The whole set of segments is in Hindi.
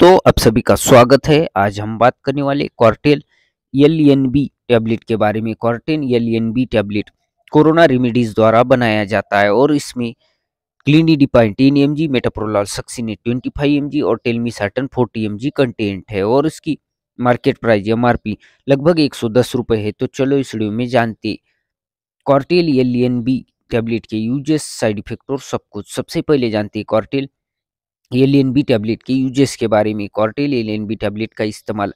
दोस्तों आप सभी का स्वागत है आज हम बात करने वाले Cortel L N B tablet के बारे में Cortel L N B tablet Corona Remedies द्वारा बनाया जाता है और इसमें डिपाइन ten M G metoprolol succinate twenty five M G और टेलमी telmisartan forty M G content है और इसकी market price M R P लगभग एक सौ दस रुपये है तो चलो इस वीडियो में जानते Cortel L N B tablet के यूजेस साइड इफेक्ट और सब कुछ सबसे पहले जानते हैं कॉर्टेल एलियन बी टैबलेट के यूजेस के बारे में कॉर्टेल एलियन बी टैबलेट का इस्तेमाल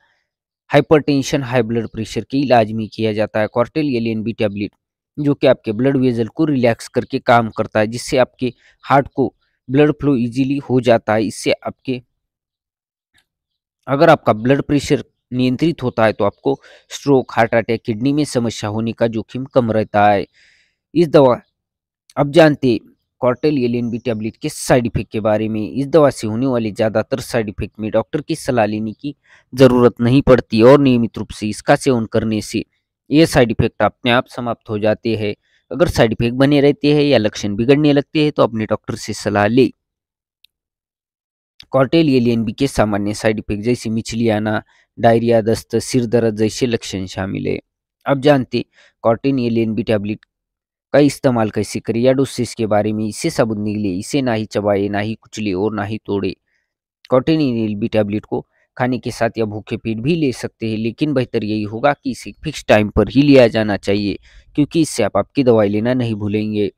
हाइपरटेंशन हाई ब्लड प्रेशर के इलाज में किया जाता है कॉर्टेल एलियन बी टैबलेट जो कि आपके ब्लड वेजल को रिलैक्स करके काम करता है जिससे आपके हार्ट को ब्लड फ्लो इजीली हो जाता है इससे आपके अगर आपका ब्लड प्रेशर नियंत्रित होता है तो आपको स्ट्रोक हार्ट अटैक किडनी में समस्या होने का जोखिम कम रहता है इस दवा अब जानते कॉर्टेल एलियन बी टैबलेट के साइड इफेक्ट के बारे में इस दवा से होने वाले ज़्यादातर साइड इफेक्ट में डॉक्टर की सलाह लेने की ज़रूरत नहीं पड़ती और नियमित रूप से इसका सेवन करने से ये साइड इफेक्ट अपने आप समाप्त हो जाते हैं अगर साइड इफेक्ट बने रहते हैं या लक्षण बिगड़ने लगते हैं तो अपने डॉक्टर से सलाह ले कॉर्टेल एलियन बी के सामान्य साइड इफेक्ट जैसे मिछली आना डायरिया दस्त सिर दर्द जैसे लक्षण शामिल है अब जानते कॉर्टेन एलियन बी टैबलेट का इस्तेमाल कैसे या याडोसिस के बारे में इसे सबूत निकले इसे ना ही चबाए ना ही कुचले और ना ही तोड़े कॉटन इनिल बी टैबलेट को खाने के साथ या भूखे पेट भी ले सकते हैं लेकिन बेहतर यही होगा कि इसे फिक्स टाइम पर ही लिया जाना चाहिए क्योंकि इससे आप आपकी दवाई लेना नहीं भूलेंगे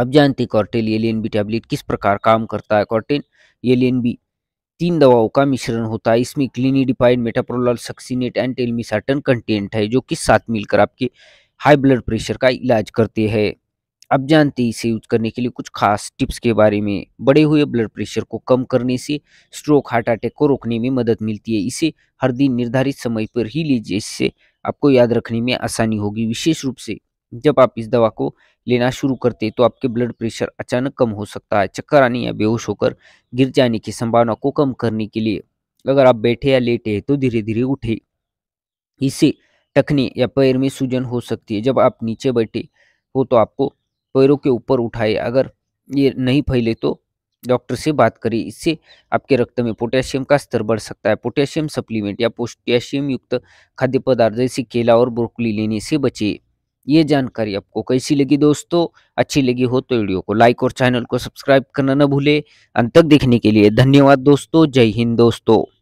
अब जानते कॉर्टेल एलियन बी टैबलेट किस प्रकार काम करता है कॉर्टेन एलियन बी तीन दवाओं का मिश्रण होता है इसमें cilnidipine metoprolol succinate and telmisartan content है जो कि साथ मिलकर आपके हाई ब्लड प्रेशर का इलाज करते हैं अब जानते हैं इसे यूज करने के लिए कुछ खास टिप्स के बारे में बढ़े हुए ब्लड प्रेशर को कम करने से स्ट्रोक हार्ट अटैक को रोकने में मदद मिलती है इसे हर दिन निर्धारित समय पर ही लीजिए इससे आपको याद रखने में आसानी होगी विशेष रूप से जब आप इस दवा को लेना शुरू करते तो आपके ब्लड प्रेशर अचानक कम हो सकता है चक्कर आने या बेहोश होकर गिर जाने की संभावना को कम करने के लिए अगर आप बैठे या लेटे तो धीरे धीरे उठे इसे टखने या पैर में सूजन हो सकती है जब आप नीचे बैठे हो तो आपको पैरों के ऊपर उठाए अगर ये नहीं फैले तो डॉक्टर से बात करें इससे आपके रक्त में पोटेशियम का स्तर बढ़ सकता है पोटेशियम सप्लीमेंट या पोटेशियम युक्त खाद्य पदार्थ जैसे केला और ब्रोकली लेने से बचे ये जानकारी आपको कैसी लगी दोस्तों अच्छी लगी हो तो वीडियो को लाइक और चैनल को सब्सक्राइब करना न भूले अंत तक देखने के लिए धन्यवाद दोस्तों जय हिंद दोस्तों